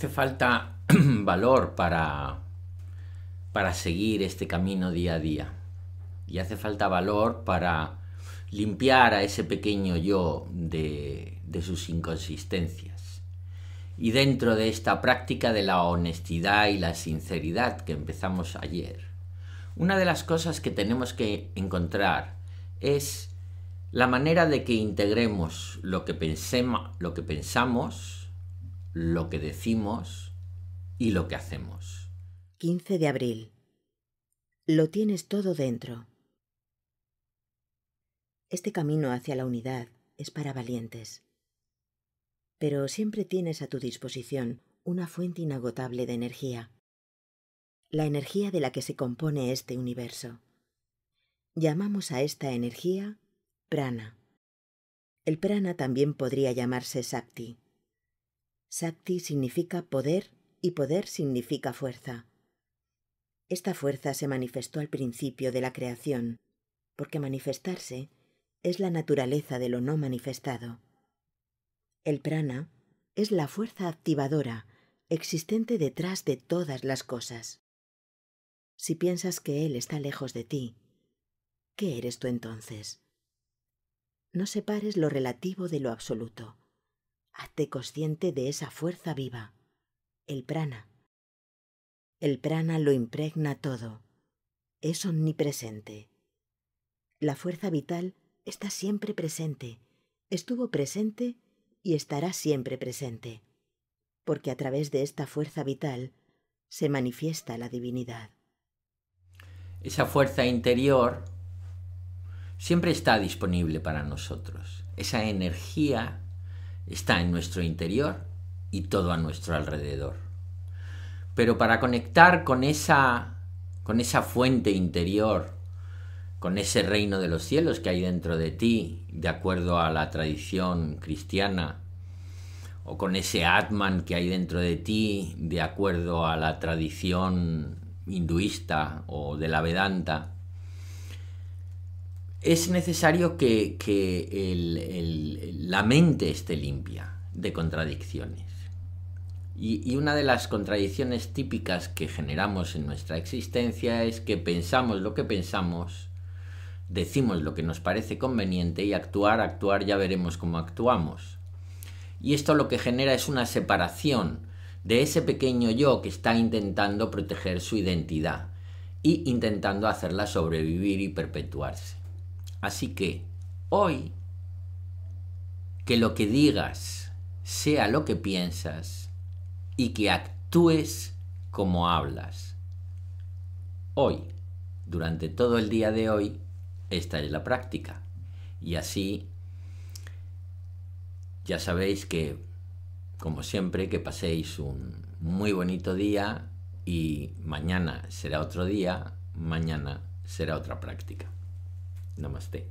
hace falta valor para, para seguir este camino día a día. Y hace falta valor para limpiar a ese pequeño yo de, sus inconsistencias. Y dentro de esta práctica de la honestidad y la sinceridad que empezamos ayer, una de las cosas que tenemos que encontrar es la manera de que integremos lo que, pensemos lo que pensamos lo que decimos y lo que hacemos. 15 de abril. Lo tienes todo dentro. Este camino hacia la unidad es para valientes. Pero siempre tienes a tu disposición una fuente inagotable de energía. La energía de la que se compone este universo. Llamamos a esta energía prana. El prana también podría llamarse Sakti, Sakti significa poder y poder significa fuerza. Esta fuerza se manifestó al principio de la creación, porque manifestarse es la naturaleza de lo no manifestado. El prana es la fuerza activadora existente detrás de todas las cosas. Si piensas que Él está lejos de ti, ¿qué eres tú entonces? No separes lo relativo de lo absoluto. Hazte consciente de esa fuerza viva, el prana. El prana lo impregna todo. Es omnipresente. La fuerza vital está siempre presente, estuvo presente y estará siempre presente, porque a través de esta fuerza vital se manifiesta la divinidad. Esa fuerza interior siempre está disponible para nosotros. Esa energía está en nuestro interior y todo a nuestro alrededor. Pero para conectar con esa, con esa fuente interior, con ese reino de los cielos que hay dentro de ti, de acuerdo a la tradición cristiana, o con ese Atman que hay dentro de ti, de acuerdo a la tradición hinduista o de la Vedanta, es necesario que, la mente esté limpia de contradicciones. Y, y, una de las contradicciones típicas que generamos en nuestra existencia es que pensamos lo que pensamos, decimos lo que nos parece conveniente y actuar, actuar, ya veremos cómo actuamos. Y esto lo que genera es una separación de ese pequeño yo que está intentando proteger su identidad y intentando hacerla sobrevivir y perpetuarse. Así que hoy, que lo que digas sea lo que piensas y que actúes como hablas. Hoy, durante todo el día de hoy, esta es la práctica. Y así, ya sabéis que, como siempre, que paséis un muy bonito día y mañana será otro día, mañana será otra práctica. नमस्ते